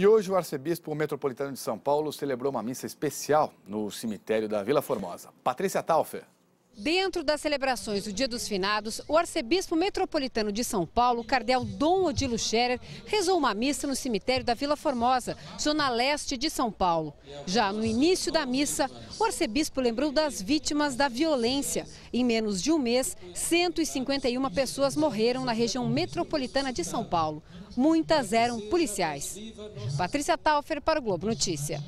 E hoje o arcebispo metropolitano de São Paulo celebrou uma missa especial no cemitério da Vila Formosa. Patrícia Taufer. Dentro das celebrações do Dia dos Finados, o arcebispo metropolitano de São Paulo, cardeal Dom Odilo Scherer, rezou uma missa no cemitério da Vila Formosa, zona leste de São Paulo. Já no início da missa, o arcebispo lembrou das vítimas da violência. Em menos de um mês, 151 pessoas morreram na região metropolitana de São Paulo. Muitas eram policiais. Patrícia Taufer para o Globo Notícia.